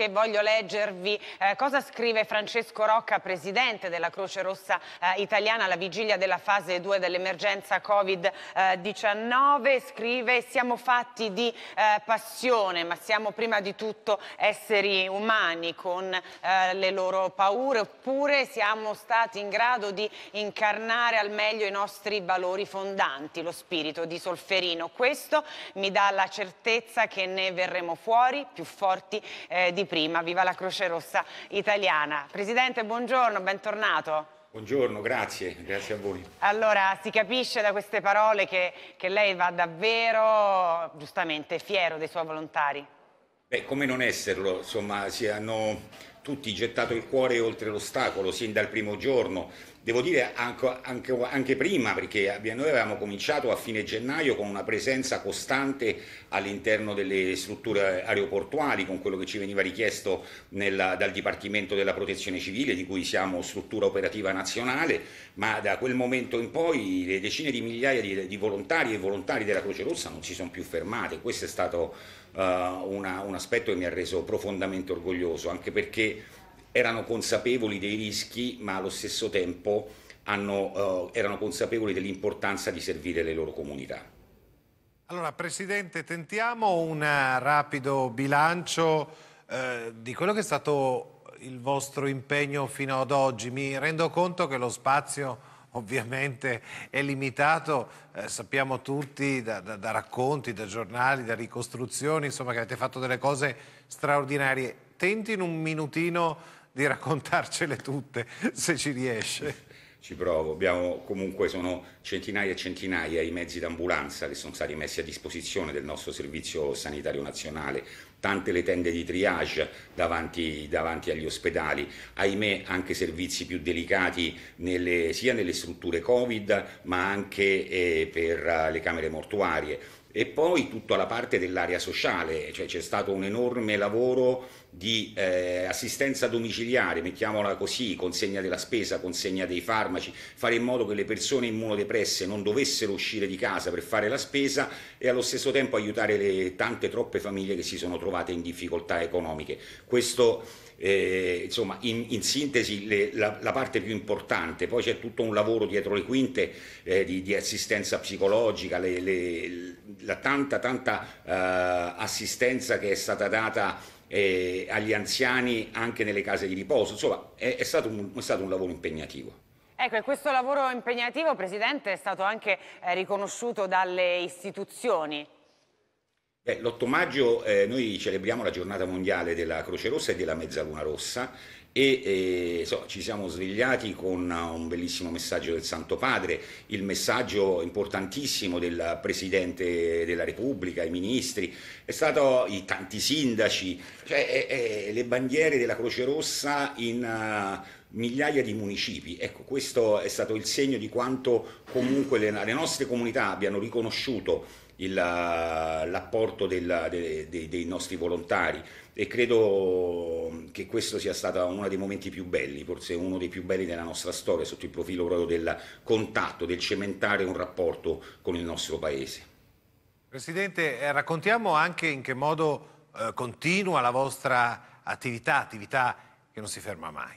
che voglio leggervi eh, cosa scrive Francesco Rocca, presidente della Croce Rossa eh, Italiana alla vigilia della fase 2 dell'emergenza Covid-19. Eh, scrive siamo fatti di eh, passione ma siamo prima di tutto esseri umani con eh, le loro paure oppure siamo stati in grado di incarnare al meglio i nostri valori fondanti, lo spirito di Solferino. Questo mi dà la certezza che ne verremo fuori più forti di prima, viva la Croce Rossa italiana. Presidente, buongiorno, bentornato. Buongiorno, grazie, grazie a voi. Allora, si capisce da queste parole che, che lei va davvero, giustamente, fiero dei suoi volontari. Beh, come non esserlo, insomma, si hanno tutti gettato il cuore oltre l'ostacolo, sin dal primo giorno, devo dire anche, anche, anche prima, perché noi avevamo cominciato a fine gennaio con una presenza costante all'interno delle strutture aeroportuali, con quello che ci veniva richiesto nella, dal Dipartimento della Protezione Civile, di cui siamo struttura operativa nazionale, ma da quel momento in poi le decine di migliaia di, di volontari e volontari della Croce Rossa non si sono più fermate. Questo è stato uh, una, un aspetto che mi ha reso profondamente orgoglioso, anche perché erano consapevoli dei rischi, ma allo stesso tempo hanno, uh, erano consapevoli dell'importanza di servire le loro comunità. Allora, Presidente, tentiamo un rapido bilancio eh, di quello che è stato il vostro impegno fino ad oggi. Mi rendo conto che lo spazio ovviamente è limitato, eh, sappiamo tutti da, da, da, racconti, da giornali, da ricostruzioni, insomma che avete fatto delle cose straordinarie. Tenti in un minutino di raccontarcele tutte, se ci riesce ci provo. Abbiamo, comunque sono centinaia e centinaia i mezzi d'ambulanza che sono stati messi a disposizione del nostro Servizio Sanitario Nazionale, tante le tende di triage davanti, davanti agli ospedali, ahimè anche servizi più delicati nelle, sia nelle strutture Covid ma anche eh, per eh, le camere mortuarie e poi tutta la parte dell'area sociale, cioè c'è stato un enorme lavoro di eh, assistenza domiciliare, mettiamola così, consegna della spesa, consegna dei farmaci, fare in modo che le persone immunodepresse non dovessero uscire di casa per fare la spesa e allo stesso tempo aiutare le tante troppe famiglie che si sono trovate in difficoltà economiche. Questo eh, insomma in, in sintesi le, la, la, parte più importante, poi c'è tutto un lavoro dietro le quinte eh, di, di, assistenza psicologica, le, le, la tanta, tanta eh, assistenza che è stata data eh, agli anziani anche nelle case di riposo, insomma è, è, stato, un, è stato un lavoro impegnativo. Ecco, e questo lavoro impegnativo, Presidente, è stato anche eh, riconosciuto dalle istituzioni. L'8 maggio eh, noi celebriamo la giornata mondiale della Croce Rossa e della Mezzaluna Rossa e eh, so, ci siamo svegliati con eh, un bellissimo messaggio del Santo Padre, il messaggio importantissimo del Presidente della Repubblica, i ministri, è stato i tanti sindaci, cioè eh, eh le bandiere della Croce Rossa in... Uh, migliaia di municipi. Ecco, questo è stato il segno di quanto comunque le, le nostre comunità abbiano riconosciuto il, eh, l'apporto della, de, dei nostri volontari e credo che questo sia stato uno dei momenti più belli, forse uno dei più belli della nostra storia sotto il profilo proprio del contatto, del cementare un rapporto con il nostro Paese. Presidente, eh, raccontiamo anche in che modo eh, continua la vostra attività, attività che non si ferma mai.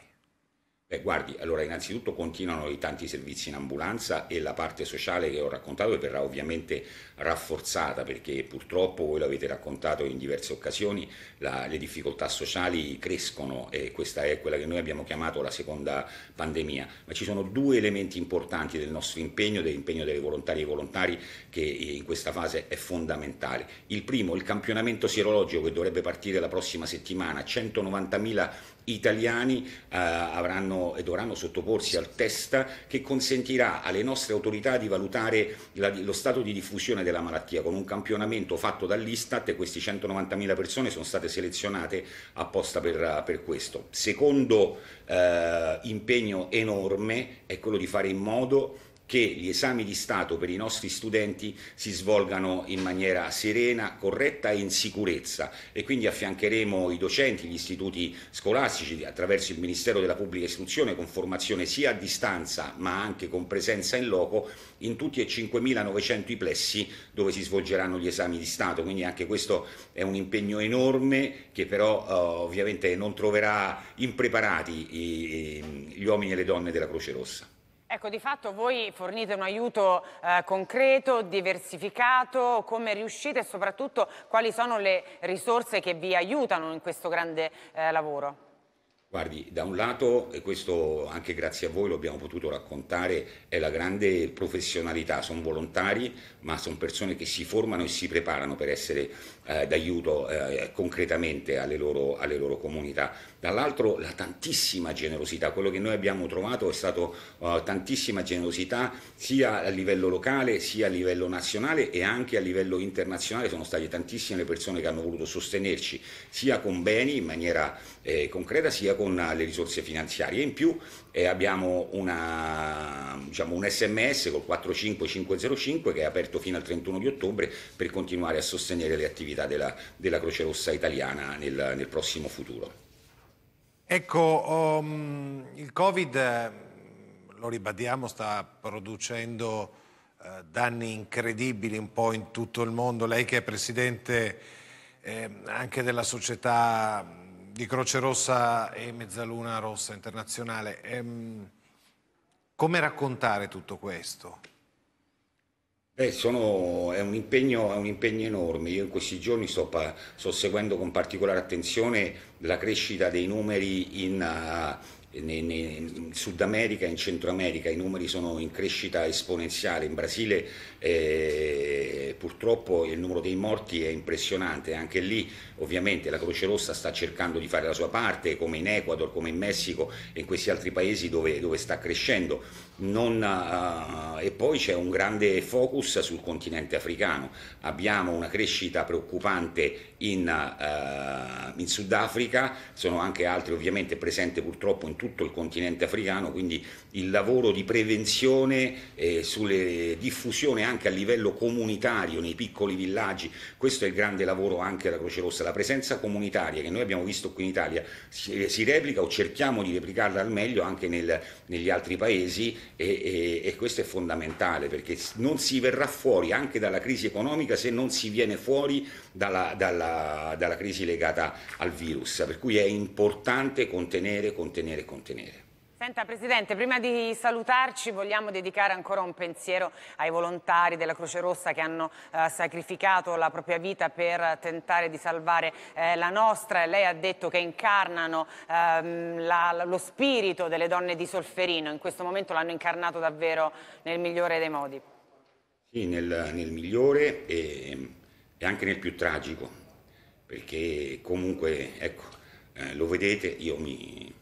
Beh, guardi, allora innanzitutto continuano i tanti servizi in ambulanza e la parte sociale che ho raccontato verrà ovviamente rafforzata perché purtroppo, voi l'avete raccontato in diverse occasioni, la, le difficoltà sociali crescono e questa è quella che noi abbiamo chiamato la seconda pandemia. Ma ci sono due elementi importanti del nostro impegno, dell'impegno delle volontarie e volontari che in questa fase è fondamentale. Il primo, il campionamento sierologico che dovrebbe partire la prossima settimana, 190.000 italiani eh, avranno e dovranno sottoporsi al test che consentirà alle nostre autorità di valutare la, lo stato di diffusione della malattia con un campionamento fatto dall'Istat e queste 190.000 persone sono state selezionate apposta per, per questo. Secondo eh, impegno enorme è quello di fare in modo che gli esami di Stato per i nostri studenti si svolgano in maniera serena, corretta e in sicurezza e quindi affiancheremo i docenti, gli istituti scolastici attraverso il Ministero della Pubblica Istruzione con formazione sia a distanza ma anche con presenza in loco in tutti e 5.900 i plessi dove si svolgeranno gli esami di Stato, quindi anche questo è un impegno enorme che però eh, ovviamente non troverà impreparati i, i, gli uomini e le donne della Croce Rossa. Ecco, di fatto voi fornite un aiuto eh, concreto, diversificato, come riuscite e soprattutto quali sono le risorse che vi aiutano in questo grande eh, lavoro? Guardi, da un lato, e questo anche grazie a voi lo abbiamo potuto raccontare, è la grande professionalità, sono volontari, ma sono persone che si formano e si preparano per essere eh, d'aiuto eh, concretamente alle loro, alle loro comunità. Dall'altro la tantissima generosità, quello che noi abbiamo trovato è stato eh, tantissima generosità sia a livello locale sia a livello nazionale e anche a livello internazionale, sono state tantissime le persone che hanno voluto sostenerci sia con beni in maniera eh, concreta sia con con le risorse finanziarie. In più eh, abbiamo una, diciamo, un sms col 45505 che è aperto fino al 31 di ottobre per continuare a sostenere le attività della, della Croce Rossa italiana nel, nel prossimo futuro. Ecco, um, il Covid, eh, lo ribadiamo, sta producendo uh, danni incredibili un po' in tutto il mondo. Lei che è presidente eh, anche della società di Croce Rossa e Mezzaluna Rossa Internazionale. Ehm, come raccontare tutto questo? Beh, sono, è, un impegno, è, un impegno, enorme. Io in questi giorni sto, sto seguendo con particolare attenzione la crescita dei numeri in, uh, in Sud America, e in Centro America i numeri sono in crescita esponenziale, in Brasile eh, purtroppo il numero dei morti è impressionante, anche lì ovviamente la Croce Rossa sta cercando di fare la sua parte come in Ecuador, come in Messico e in questi altri paesi dove, dove sta crescendo non, uh, e poi c'è un grande focus sul continente africano. Abbiamo una crescita preoccupante in, uh, in Sudafrica, sono anche altri ovviamente presenti purtroppo in tutto il continente africano, quindi il lavoro di prevenzione e eh, sulle diffusione anche a livello comunitario nei piccoli villaggi, questo è il grande lavoro anche della Croce Rossa, la presenza comunitaria che noi abbiamo visto qui in Italia si, si replica o cerchiamo di replicarla al meglio anche nel, negli altri paesi e, e, e, questo è fondamentale perché non si verrà fuori anche dalla crisi economica se non si viene fuori dalla, dalla, dalla crisi legata al virus, per cui è importante contenere, contenere, contenere. Senta Presidente, prima di salutarci vogliamo dedicare ancora un pensiero ai volontari della Croce Rossa che hanno eh, sacrificato la propria vita per tentare di salvare eh, la nostra. Lei ha detto che incarnano ehm, la, lo spirito delle donne di Solferino, in questo momento l'hanno incarnato davvero nel migliore dei modi. Sì, nel, nel migliore e, e, anche nel più tragico, perché comunque, ecco, eh, lo vedete, io mi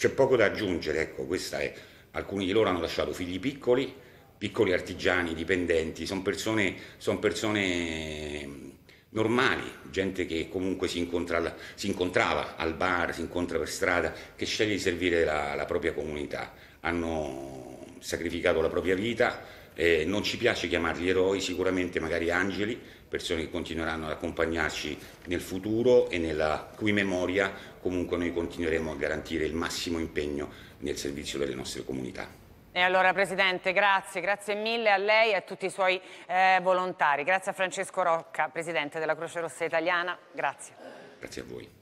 c'è poco da aggiungere, ecco, questa è, alcuni di loro hanno lasciato figli piccoli, piccoli artigiani, dipendenti, sono persone, son persone mm, normali, gente che comunque si, incontra, si, incontrava al bar, si incontra per strada, che sceglie di servire la, la propria comunità. Hanno sacrificato la propria vita, eh, non ci piace chiamarli eroi, sicuramente magari angeli, persone che continueranno ad accompagnarci nel futuro e nella cui memoria comunque noi continueremo a garantire il massimo impegno nel servizio delle nostre comunità. E allora Presidente, grazie, grazie mille a lei e a tutti i suoi eh, volontari. Grazie a Francesco Rocca, Presidente della Croce Rossa Italiana, grazie. Grazie a voi.